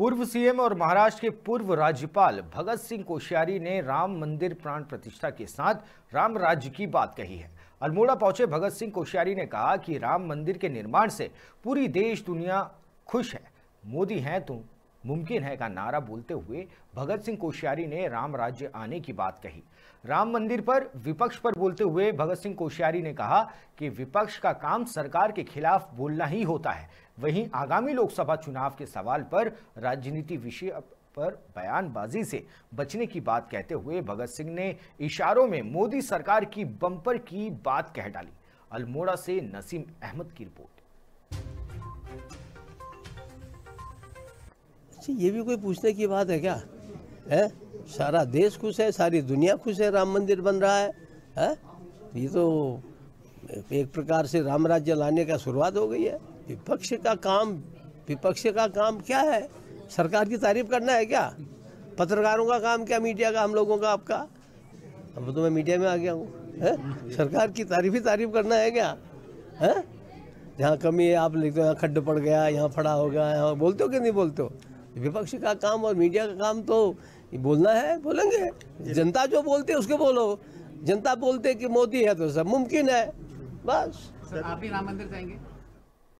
पूर्व सीएम और महाराष्ट्र के पूर्व राज्यपाल भगत सिंह कोश्यारी ने राम मंदिर प्राण प्रतिष्ठा के साथ राम राज्य की बात कही है अल्मोड़ा पहुंचे भगत सिंह कोश्यारी ने कहा कि राम मंदिर के निर्माण से पूरी देश दुनिया खुश है मोदी हैं तो मुमकिन है का नारा बोलते हुए भगत सिंह कोश्यारी ने राम राज्य आने की बात कही राम मंदिर पर विपक्ष पर बोलते हुए भगत सिंह कोश्यारी ने कहा कि विपक्ष का काम सरकार के खिलाफ बोलना ही होता है वहीं आगामी लोकसभा चुनाव के सवाल पर राजनीति विषय पर बयानबाजी से बचने की बात कहते हुए भगत सिंह ने इशारों में मोदी सरकार की बंपर की बात कह डाली अल्मोड़ा से नसीम अहमद की रिपोर्ट अच्छा ये भी कोई पूछने की बात है क्या है सारा देश खुश है सारी दुनिया खुश है राम मंदिर बन रहा है, है? ये तो एक प्रकार से राम राज्य लाने का शुरुआत हो गई है विपक्ष का काम विपक्ष का काम क्या है सरकार की तारीफ करना है क्या पत्रकारों का काम क्या मीडिया का हम लोगों का आपका अब तो मैं मीडिया में आ गया हूँ सरकार की तारीफ ही तारीफ करना है क्या है जहाँ कमी है आप लिखते हो यहाँ खड्ड पड़ गया यहाँ फड़ा हो गया यहाँ बोलते हो कि नहीं बोलते हो विपक्ष का काम और मीडिया का काम तो बोलना है बोलेंगे जनता जो बोलती है उसके बोलो जनता बोलते कि मोदी है तो सब मुमकिन है बस आप ही राम मंदिर जाएंगे